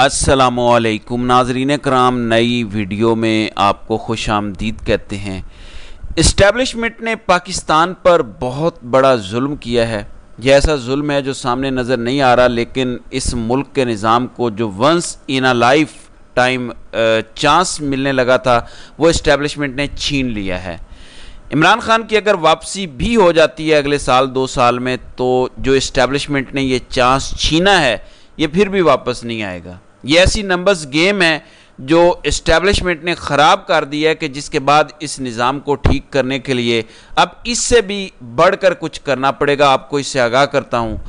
असलकुम नाजरीन कराम नई वीडियो में आपको खुश आमदीद कहते हैं इस्टेबलिशमेंट ने पाकिस्तान पर बहुत बड़ा जुल्म किया है यह ऐसा जुल्म है जो सामने नज़र नहीं आ रहा लेकिन इस मुल्क के निज़ाम को जो once in a lifetime chance मिलने लगा था वो इस्टेबलिशमेंट ने छीन लिया है इमरान खान की अगर वापसी भी हो जाती है अगले साल दो साल में तो जो इस्टेबलिशमेंट ने यह चांस छीना है ये फिर भी वापस नहीं आएगा ये ऐसी नंबर्स गेम है जो इस्टेब्लिशमेंट ने ख़राब कर दिया है कि जिसके बाद इस निज़ाम को ठीक करने के लिए अब इससे भी बढ़कर कुछ करना पड़ेगा आपको इससे आगाह करता हूँ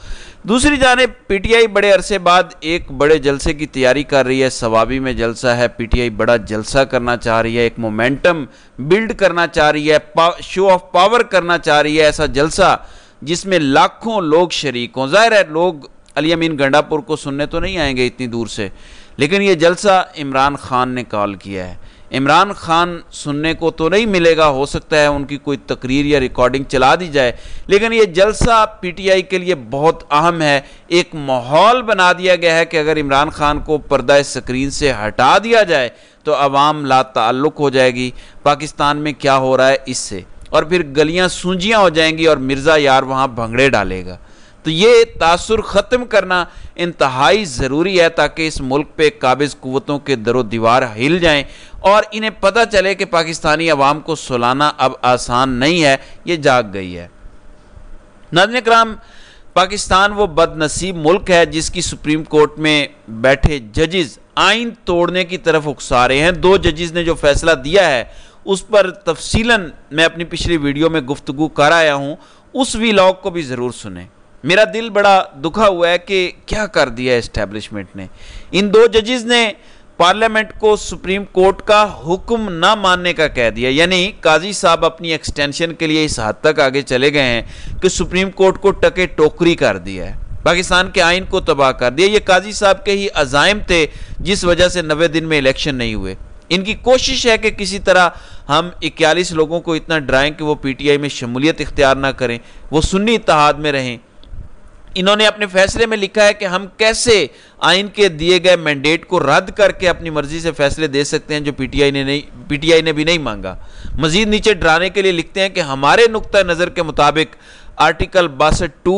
दूसरी जानब पीटीआई बड़े अरसे बाद एक बड़े जलसे की तैयारी कर रही है सवाबी में जलसा है पीटीआई बड़ा जलसा करना चाह रही है एक मोमेंटम बिल्ड करना चाह रही है शो ऑफ पावर करना चाह रही है ऐसा जलसा जिसमें लाखों लोग शरीक हों जाहिर है लोग अली अमीन गंडापुर को सुनने तो नहीं आएंगे इतनी दूर से लेकिन ये जलसा इमरान खान ने कॉल किया है इमरान खान सुनने को तो नहीं मिलेगा हो सकता है उनकी कोई तकरीर या रिकॉर्डिंग चला दी जाए लेकिन ये जलसा पीटीआई के लिए बहुत अहम है एक माहौल बना दिया गया है कि अगर इमरान खान को पर्दा स्क्रीन से हटा दिया जाए तो आवाम लातल्लुक हो जाएगी पाकिस्तान में क्या हो रहा है इससे और फिर गलियां सूंजियां हो जाएंगी और मिर्ज़ा यार वहाँ भंगड़े डालेगा तो ये तासुर ख़त्म करना इंतहाई ज़रूरी है ताकि इस मुल्क पे काबिज़ कुतों के दरो दीवार हिल जाएं और इन्हें पता चले कि पाकिस्तानी अवाम को सुलाना अब आसान नहीं है ये जाग गई है नाजन कराम पाकिस्तान वो बदनसीब मुल्क है जिसकी सुप्रीम कोर्ट में बैठे जजेस आइन तोड़ने की तरफ उकसा रहे हैं दो जजेस ने जो फैसला दिया है उस पर तफसीला मैं अपनी पिछली वीडियो में गुफ्तु कर आया हूँ उस वीलॉग को भी ज़रूर सुने मेरा दिल बड़ा दुखा हुआ है कि क्या कर दिया इस्टेब्लिशमेंट ने इन दो जजेस ने पार्लियामेंट को सुप्रीम कोर्ट का हुक्म ना मानने का कह दिया यानी काजी साहब अपनी एक्सटेंशन के लिए इस हद तक आगे चले गए हैं कि सुप्रीम कोर्ट को टके टोकरी कर दिया है पाकिस्तान के आइन को तबाह कर दिया ये काजी साहब के ही अजायम थे जिस वजह से नबे दिन में इलेक्शन नहीं हुए इनकी कोशिश है कि किसी तरह हम इक्यालीस लोगों को इतना डराएं कि वो पीटीआई में शमूलियत इख्तियार ना करें वो सुन्नी इतिहाद में रहें इन्होंने अपने फैसले में लिखा है कि हम कैसे आइन के दिए गए मैंडेट को रद्द करके अपनी मर्जी से फैसले दे सकते हैं जो पीटीआई ने नहीं पीटीआई ने भी नहीं मांगा मजीद नीचे डराने के लिए लिखते हैं कि हमारे नुकतः नज़र के मुताबिक आर्टिकल बासठ टू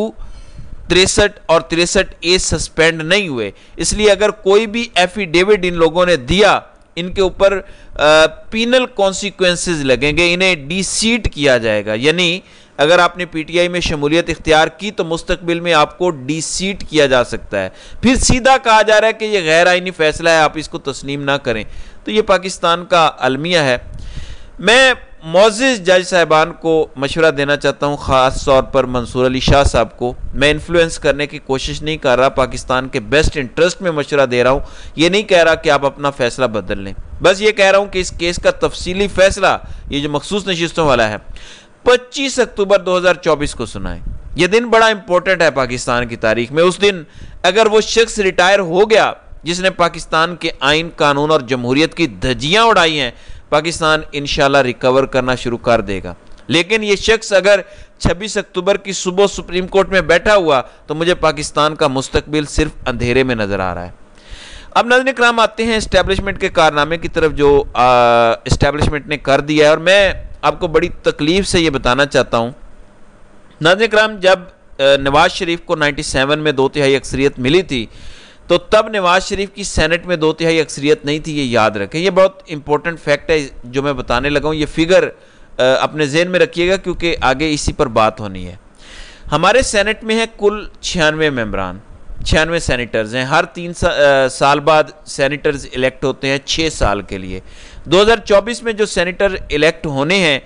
तिरसठ और तिरसठ ए सस्पेंड नहीं हुए इसलिए अगर कोई भी एफिडेविट इन लोगों ने दिया इनके ऊपर पीनल कॉन्सिक्वेंसिस लगेंगे इन्हें डिसीट किया जाएगा यानी अगर आपने पीटीआई में शमूलियत इख्तियार की तो मुस्तबिल में आपको डी सीट किया जा सकता है फिर सीधा कहा जा रहा है कि यह गैर आइनी फैसला है आप इसको तस्लीम ना करें तो ये पाकिस्तान का अलमिया है मैं मोजिज़ जज साहबान को मशवरा देना चाहता हूँ ख़ास तौर पर मंसूर अली शाह साहब को मैं इन्फ्लुएंस करने की कोशिश नहीं कर रहा पाकिस्तान के बेस्ट इंटरेस्ट में मशवरा दे रहा हूँ ये नहीं कह रहा कि आप अपना फ़ैसला बदल लें बस ये कह रहा हूँ कि इस केस का तफसीली फ़ैसला ये जो मखसूस नशस्तों वाला है 25 अक्टूबर 2024 को सुना है यह दिन बड़ा इंपॉर्टेंट है पाकिस्तान की तारीख में उस दिन अगर वो शख्स रिटायर हो गया जिसने पाकिस्तान के आइन कानून और जमहूरियत की धजियां उड़ाई हैं पाकिस्तान इनशाला रिकवर करना शुरू कर देगा लेकिन ये शख्स अगर 26 अक्टूबर की सुबह सुप्रीम कोर्ट में बैठा हुआ तो मुझे पाकिस्तान का मुस्तबिल सिर्फ अंधेरे में नज़र आ रहा है अब नजर कराम आते हैं इस्टेब्लिशमेंट के कारनामे की तरफ जो इस्टेब्लिशमेंट ने कर दिया है और मैं आपको बड़ी तकलीफ से ये बताना चाहता हूँ नाजिक राम जब नवाज शरीफ को 97 में दो तिहाई अक्सरियत मिली थी तो तब नवाज शरीफ की सेनेट में दो तिहाई अक्सरियत नहीं थी ये याद रखें ये बहुत इंपॉर्टेंट फैक्ट है जो मैं बताने लगा हूँ ये फिगर अपने जेन में रखिएगा क्योंकि आगे इसी पर बात होनी है हमारे सेनेट में है कुल छियानवे मेम्बरान छियानवे सेनेटर्स हैं हर तीन सा, आ, साल बाद सेनेटर्स इलेक्ट होते हैं छः साल के लिए 2024 में जो सेनेटर इलेक्ट होने हैं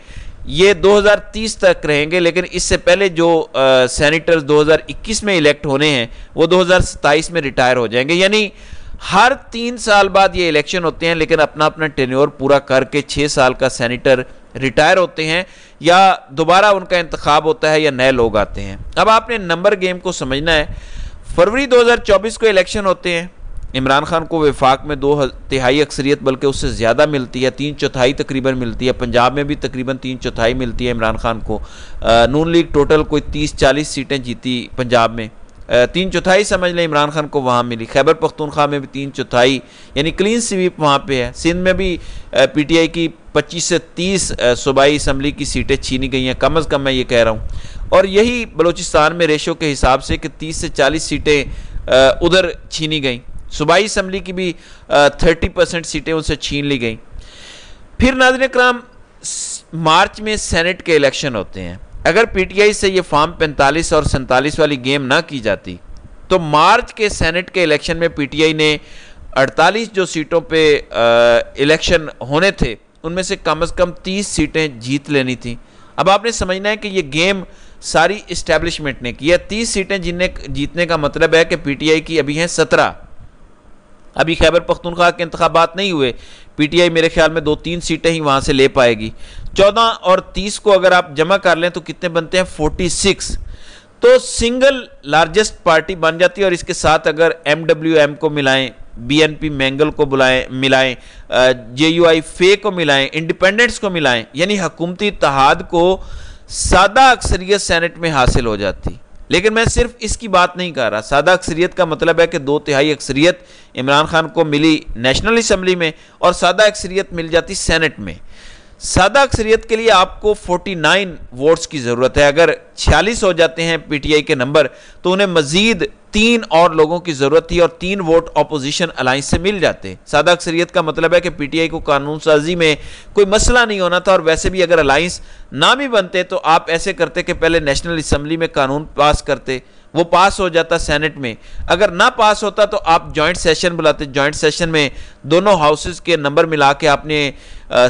ये 2030 तक रहेंगे लेकिन इससे पहले जो सेनेटर्स 2021 में इलेक्ट होने हैं वो 2027 में रिटायर हो जाएंगे यानी हर तीन साल बाद ये इलेक्शन होते हैं लेकिन अपना अपना टेन्योर पूरा करके छः साल का सेनेटर रिटायर होते हैं या दोबारा उनका इंतखब होता है या नए लोग आते हैं अब आपने नंबर गेम को समझना है फरवरी 2024 को इलेक्शन होते हैं इमरान खान को विफाक में दो तिहाई अक्सरियत बल्कि उससे ज़्यादा मिलती है तीन चौथाई तकरीबन मिलती है पंजाब में भी तकरीबन तीन चौथाई मिलती है इमरान खान को नून लीग टोटल कोई तीस चालीस सीटें जीती पंजाब में तीन चौथाई समझ लें इमरान खान को वहाँ मिली खैबर पख्तूनख्वा में भी तीन चौथाई यानी क्लीन स्वीप वहाँ पे है सिंध में भी पी टी आई की पच्चीस से तीस सूबाई इसम्बली की सीटें छीनी गई हैं कम अज़ कम मैं ये कह रहा हूँ और यही बलूचिस्तान में रेशो के हिसाब से कि तीस से चालीस सीटें उधर छीनी गई सूबाई इसम्बली की भी थर्टी परसेंट सीटें उनसे छीन ली गई फिर नाजन कराम मार्च में सेनेट के इलेक्शन होते हैं अगर पीटीआई से ये फॉर्म 45 और सैंतालीस वाली गेम ना की जाती तो मार्च के सेनेट के इलेक्शन में पीटीआई ने 48 जो सीटों पे इलेक्शन होने थे उनमें से कम से कम 30 सीटें जीत लेनी थी अब आपने समझना है कि ये गेम सारी इस्टेब्लिशमेंट ने की है तीस सीटें जिनने जीतने का मतलब है कि पीटीआई की अभी हैं सत्रह अभी खैबर पख्तूनख्वा के इंतबात नहीं हुए पीटीआई मेरे ख्याल में दो तीन सीटें ही वहाँ से ले पाएगी चौदह और तीस को अगर आप जमा कर लें तो कितने बनते हैं फोर्टी सिक्स तो सिंगल लार्जेस्ट पार्टी बन जाती है और इसके साथ अगर एम डब्ल्यू एम को मिलाएं बीएनपी मैंगल को बुलाएं मिलाएं जेयूआई फे को मिलाएं इंडिपेंडेंट्स को मिलाएं यानी हकूमती इतिहाद को सादा अक्सरियत सेनेट में हासिल हो जाती लेकिन मैं सिर्फ इसकी बात नहीं कर रहा सादा अक्सरियत का मतलब है कि दो तिहाई अक्सरियत इमरान खान को मिली नेशनल असम्बली में और सादा अक्सरियत मिल जाती सेनेट में सादा अक्सरियत के लिए आपको 49 वोट्स की ज़रूरत है अगर छियालीस हो जाते हैं पीटीआई के नंबर तो उन्हें मजीद तीन और लोगों की ज़रूरत थी और तीन वोट अपोजिशन अलाइंस से मिल जाते सादा अक्सरियत का मतलब है कि पीटीआई को कानून साजी में कोई मसला नहीं होना था और वैसे भी अगर अलाइंस ना भी बनते तो आप ऐसे करते कि पहले नेशनल असम्बली में कानून पास करते वो पास हो जाता सेनेट में अगर ना पास होता तो आप जॉइंट सेशन बुलाते जॉइंट सेशन में दोनों हाउसेस के नंबर मिला के आपने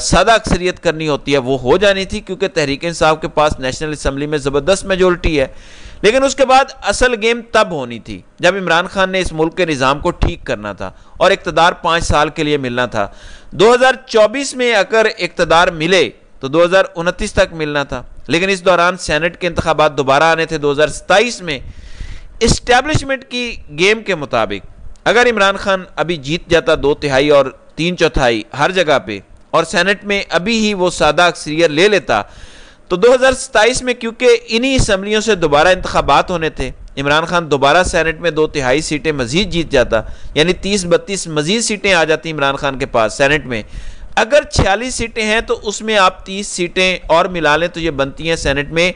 सादा अक्सरियत करनी होती है वो हो जानी थी क्योंकि तहरीक इंसाफ के पास नेशनल असम्बली में ज़बरदस्त जबरदस्त मेजोरिटी है लेकिन उसके बाद असल गेम तब होनी थी जब इमरान खान ने इस मुल्क के निज़ाम को ठीक करना था और इकतदार पाँच साल के लिए मिलना था 2024 में अगर इकतदार मिले तो 2029 तक मिलना था लेकिन इस दौरान सैनट के इंतबात दोबारा आने थे 2027 में इस्टेबलिशमेंट की गेम के मुताबिक अगर इमरान खान अभी जीत जाता दो तिहाई और तीन चौथाई हर जगह पे और सेनेट में अभी ही वो सादा अक्सरियत ले लेता तो 2027 में क्योंकि इन्हीं असम्बलियों से दोबारा इंतबात होने थे इमरान खान दोबारा सैनट में दो तिहाई सीटें मजीद जीत जाता यानी तीस बत्तीस मजीद सीटें आ जाती इमरान खान के पास सैनट में अगर छियालीस सीटें हैं तो उसमें आप तीस सीटें और मिला लें तो ये बनती हैं सेनेट में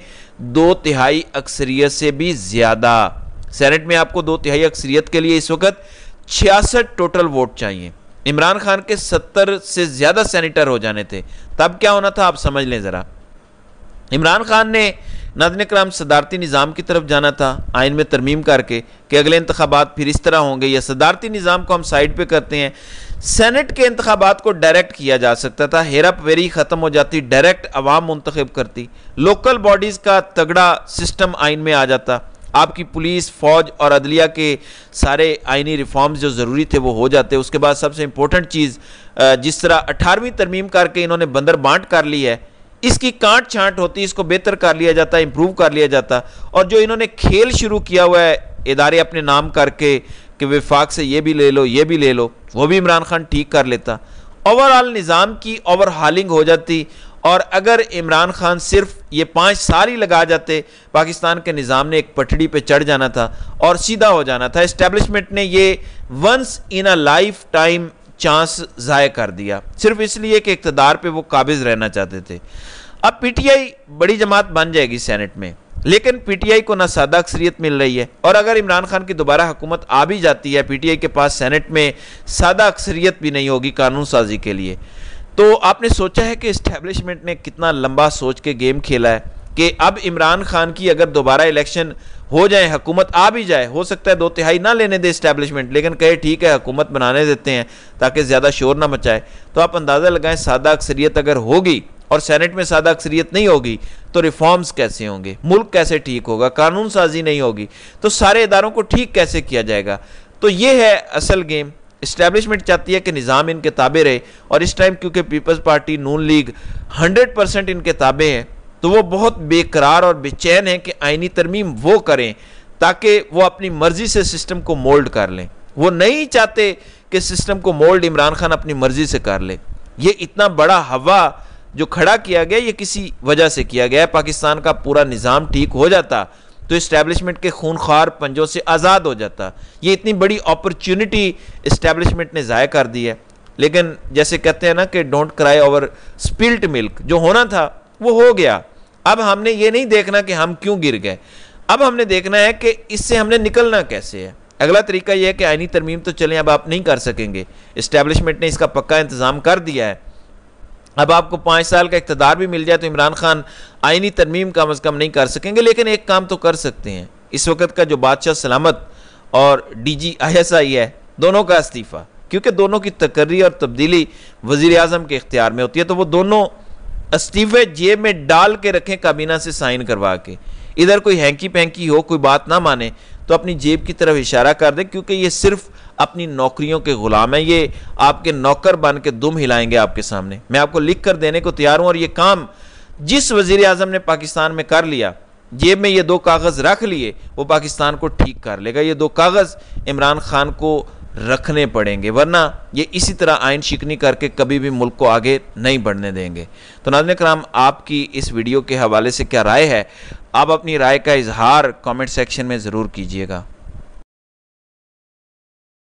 दो तिहाई अक्सरियत से भी ज़्यादा सेनेट में आपको दो तिहाई अक्सरियत के लिए इस वक्त छियासठ टोटल वोट चाहिए इमरान खान के सत्तर से ज़्यादा सेनेटर हो जाने थे तब क्या होना था आप समझ लें ज़रा इमरान खान ने नदन कराम सदारती निज़ाम की तरफ जाना था आयन में तरमीम करके कि अगले इंतबात फिर इस तरह होंगे या सदारती निज़ाम को हम साइड पर करते हैं सेनेट के इंतबात को डायरेक्ट किया जा सकता था हेरा पेरी ख़त्म हो जाती डायरेक्ट अवाम मंतखब करती लोकल बॉडीज़ का तगड़ा सिस्टम आइन में आ जाता आपकी पुलिस फौज और अदलिया के सारे आइनी रिफॉर्म्स जो ज़रूरी थे वो हो जाते उसके बाद सबसे इम्पोर्टेंट चीज़ जिस तरह अठारहवीं तरमीम करके इन्होंने बंदर बांट कर ली है इसकी काट छांट होती इसको बेहतर कर लिया जाता इंप्रूव कर लिया जाता और जो इन्होंने खेल शुरू किया हुआ है इदारे अपने नाम करके कि विफाक से ये भी ले लो ये भी ले लो वो भी इमरान खान ठीक कर लेता ओवरऑल निज़ाम की ओवरहालिंग हो जाती और अगर इमरान खान सिर्फ ये पाँच साल ही लगा जाते पाकिस्तान के निज़ाम ने एक पटड़ी पे चढ़ जाना था और सीधा हो जाना था इस्टेब्लिशमेंट ने ये once in a lifetime chance ज़ाय कर दिया सिर्फ इसलिए कि इकतदार पे वो काबिज रहना चाहते थे अब पीटीआई बड़ी जमात बन जाएगी सेनेट में लेकिन पीटीआई को ना सादा अक्सरियत मिल रही है और अगर इमरान खान की दोबारा हुकूमत आ भी जाती है पीटीआई के पास सेनेट में सादा अक्सरियत भी नहीं होगी कानून साजी के लिए तो आपने सोचा है कि इस्टेब्लिशमेंट ने कितना लंबा सोच के गेम खेला है कि अब इमरान खान की अगर दोबारा इलेक्शन हो जाए हुकूमत आ भी जाए हो सकता है दो तिहाई ना लेने दे इस्टेबलिशमेंट लेकिन कहे ठीक है हुकूमत बनाने देते हैं ताकि ज़्यादा शोर ना मचाए तो आप अंदाज़ा लगाएं सादा अक्सरियत अगर होगी और सेनेट में सादा अक्सरियत नहीं होगी तो रिफॉर्म्स कैसे होंगे मुल्क कैसे ठीक होगा कानून साजी नहीं होगी तो सारे इदारों को ठीक कैसे किया जाएगा तो ये है असल गेम इस्टेब्लिशमेंट चाहती है कि निज़ाम इनके ताबे रहे और इस टाइम क्योंकि पीपल्स पार्टी नून लीग हंड्रेड परसेंट इनके ताबे हैं तो वो बहुत बेकरार और बेचैन है कि आइनी तरमीम वो करें ताकि वो अपनी मर्ज़ी से सिस्टम को मोल्ड कर लें वो नहीं चाहते कि सिस्टम को मोल्ड इमरान खान अपनी मर्ज़ी से कर ले ये इतना बड़ा हवा जो खड़ा किया गया ये किसी वजह से किया गया पाकिस्तान का पूरा निज़ाम ठीक हो जाता तो इस्टेबलिशमेंट के खूनखार पंजों से आज़ाद हो जाता ये इतनी बड़ी अपॉर्चुनिटी इस्टेबलिशमेंट ने ज़ाय कर दी है लेकिन जैसे कहते हैं ना कि don't cry over spilt milk जो होना था वो हो गया अब हमने ये नहीं देखना कि हम क्यों गिर गए अब हमने देखना है कि इससे हमने निकलना कैसे है अगला तरीका यह है कि आइनी तरमीम तो चलें अब आप नहीं कर सकेंगे इस्टेब्लिशमेंट ने इसका पक्का इंतज़ाम कर दिया है अब आपको पाँच साल का इकतदार भी मिल जाए तो इमरान खान आइनी तरमीम कम अज़ कम नहीं कर सकेंगे लेकिन एक काम तो कर सकते हैं इस वक्त का जो बादशाह सलामत और D G I S I है दोनों का इस्तीफ़ा क्योंकि दोनों की तकर्री और तब्दीली वज़ी अजम के इख्तियार में होती है तो वो दोनों अस्तीफे जेब में डाल के रखें काबीना से साइन करवा के इधर कोई हैंकी पैंकी हो कोई बात ना माने तो अपनी जेब की तरफ इशारा कर दें क्योंकि ये सिर्फ अपनी नौकरियों के गुलाम हैं ये आपके नौकर बन के दुम हिलाएंगे आपके सामने मैं आपको लिख कर देने को तैयार हूँ और ये काम जिस वजीर अजम ने पाकिस्तान में कर लिया जेब में ये दो कागज़ रख लिए वो पाकिस्तान को ठीक कर लेगा ये दो कागज़ इमरान खान को रखने पड़ेंगे वरना ये इसी तरह आयन शिकनी करके कभी भी मुल्क को आगे नहीं बढ़ने देंगे तो नाजन कराम आपकी इस वीडियो के हवाले से क्या राय है आप अपनी राय का इजहार कमेंट सेक्शन में ज़रूर कीजिएगा